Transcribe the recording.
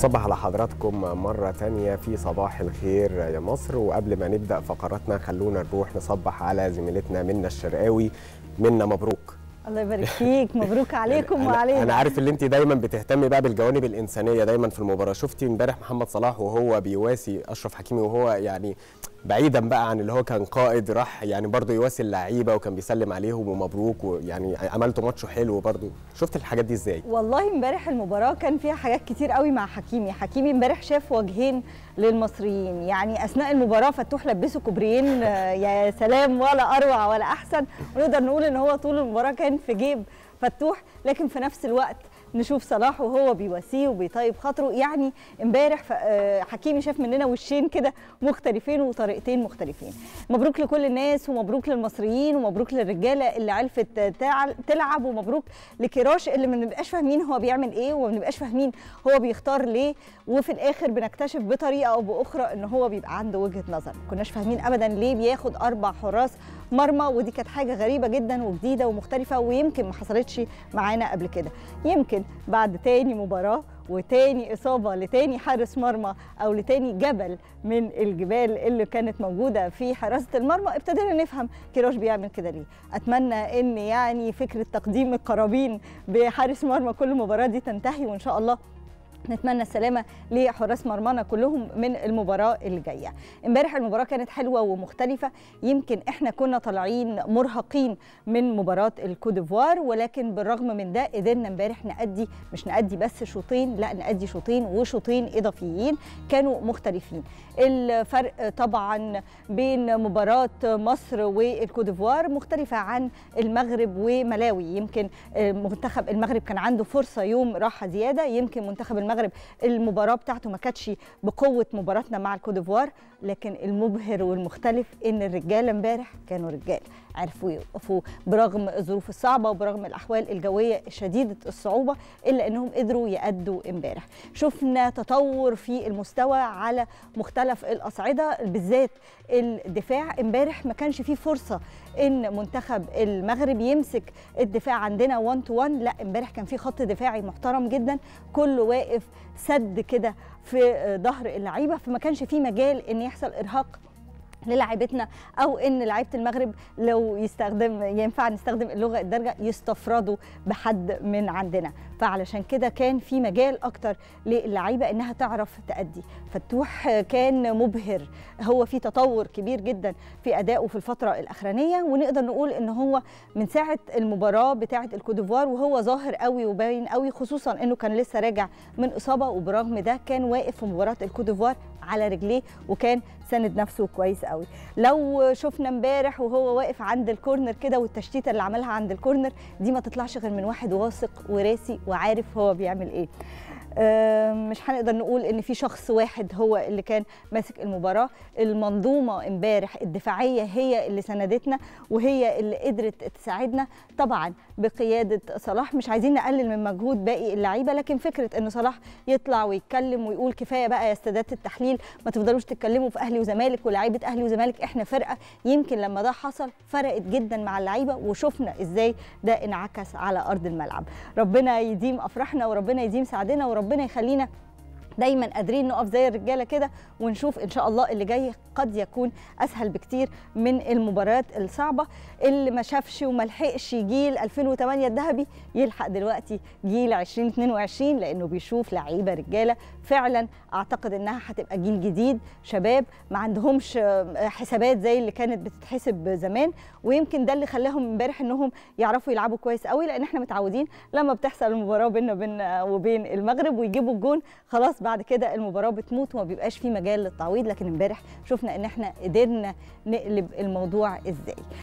صباح على حضراتكم مرة تانية في صباح الخير يا مصر وقبل ما نبدأ فقراتنا خلونا نروح نصبح على زميلتنا منا الشرقاوي منا مبروك الله يبارك فيك مبروك عليكم وعلينا انا عارف ان انت دايما بتهتمي بقى بالجوانب الانسانيه دايما في المباراه شفتي امبارح محمد صلاح وهو بيواسي اشرف حكيمي وهو يعني بعيدا بقى عن اللي هو كان قائد راح يعني برضه يواسي اللعيبه وكان بيسلم عليهم ومبروك ويعني عملتوا ماتش حلو برضه شفت الحاجات دي ازاي والله امبارح المباراه كان فيها حاجات كتير قوي مع حكيمي حكيمي امبارح شاف وجهين للمصريين يعني اثناء المباراه فتوح لبسه كوبريين آه، يا سلام ولا اروع ولا احسن ونقدر نقول ان هو طول المباراه كان في جيب فتوح لكن في نفس الوقت نشوف صلاح وهو بيواسيه وبيطيب خاطره يعني امبارح آه، حكيمي شاف مننا وشين كده مختلفين وطريقتين مختلفين مبروك لكل الناس ومبروك للمصريين ومبروك للرجاله اللي عرفت تلعب ومبروك لكراش اللي ما بنبقاش فاهمين هو بيعمل ايه وما بنبقاش فاهمين هو بيختار ليه وفي الاخر بنكتشف بطريقه او باخرى ان هو بيبقى عنده وجهه نظر ما كناش فاهمين ابدا ليه بياخد اربع حراس مرمى ودي كانت حاجه غريبه جدا وجديده ومختلفه ويمكن ما حصلتش معانا قبل كده يمكن بعد تاني مباراه وتاني إصابة لتاني حارس مرمى أو لتاني جبل من الجبال اللي كانت موجودة في حراسة المرمى ابتدينا نفهم كيروش بيعمل كده ليه أتمنى أن يعني فكرة تقديم القرابين بحارس مرمى كل مباراة دي تنتهي وإن شاء الله نتمنى السلامة لحراس مرمانا كلهم من المباراة اللي جاية. امبارح المباراة كانت حلوة ومختلفة يمكن احنا كنا طالعين مرهقين من مباراة الكودفوار ولكن بالرغم من ده قدرنا امبارح نأدي مش نأدي بس شوطين لا نأدي شوطين وشوطين إضافيين كانوا مختلفين. الفرق طبعا بين مباراة مصر والكودفوار مختلفة عن المغرب وملاوي يمكن منتخب المغرب كان عنده فرصة يوم راحة زيادة يمكن منتخب المغرب المغرب المباراه بتاعته ما كانتش بقوه مباراتنا مع الكوديفوار لكن المبهر والمختلف ان الرجاله امبارح كانوا رجال عرفوا يقفوا برغم الظروف الصعبه وبرغم الاحوال الجويه شديده الصعوبه الا انهم قدروا يأدوا امبارح شفنا تطور في المستوى على مختلف الاصعده بالذات الدفاع امبارح ما كانش فيه فرصه ان منتخب المغرب يمسك الدفاع عندنا 1 تو 1 لا امبارح كان في خط دفاعي محترم جدا كله واقف واقف سد كده في ظهر اللعيبه فما كانش في مجال ان يحصل ارهاق للاعيبتنا او ان لعيبه المغرب لو يستخدم ينفع نستخدم اللغه الدارجه يستفردوا بحد من عندنا فعلشان كده كان في مجال اكتر للعيبه انها تعرف تادي فتوح كان مبهر هو في تطور كبير جدا في ادائه في الفتره الاخرانيه ونقدر نقول ان هو من ساعه المباراه بتاعه الكوديفوار وهو ظاهر قوي وباين قوي خصوصا انه كان لسه راجع من اصابه وبرغم ده كان واقف في مباراه الكوديفوار على رجليه وكان ساند نفسه كويس قوي لو شفنا امبارح وهو واقف عند الكورنر كده والتشتيته اللي عملها عند الكورنر دي ما تطلعش غير من واحد واثق وراسي وعارف هو بيعمل ايه مش هنقدر نقول ان في شخص واحد هو اللي كان ماسك المباراه المنظومه امبارح الدفاعيه هي اللي سندتنا وهي اللي قدرت تساعدنا طبعا بقياده صلاح مش عايزين نقلل من مجهود باقي اللعيبه لكن فكره ان صلاح يطلع ويتكلم ويقول كفايه بقى يا استادات التحليل ما تفضلوش تتكلموا في اهلي وزمالك ولاعيبه اهلي وزمالك احنا فرقه يمكن لما ده حصل فرقت جدا مع اللعيبه وشفنا ازاي ده انعكس على ارض الملعب ربنا يديم افراحنا وربنا يديم سعدنا وربنا يخلينا دايما قادرين نقف زي الرجاله كده ونشوف ان شاء الله اللي جاي قد يكون اسهل بكتير من المباريات الصعبه اللي ما شافش وما لحقش جيل 2008 الذهبي يلحق دلوقتي جيل 2022 لانه بيشوف لعيبه رجاله فعلا اعتقد انها هتبقى جيل جديد شباب ما عندهمش آه، حسابات زي اللي كانت بتتحسب زمان ويمكن ده اللي خلاهم امبارح انهم يعرفوا يلعبوا كويس قوي لان احنا متعودين لما بتحصل المباراه بيننا وبين آه، المغرب ويجيبوا الجون خلاص بقى بعد كده المباراه بتموت وما بيبقاش في مجال للتعويض لكن امبارح شفنا ان احنا قدرنا نقلب الموضوع ازاي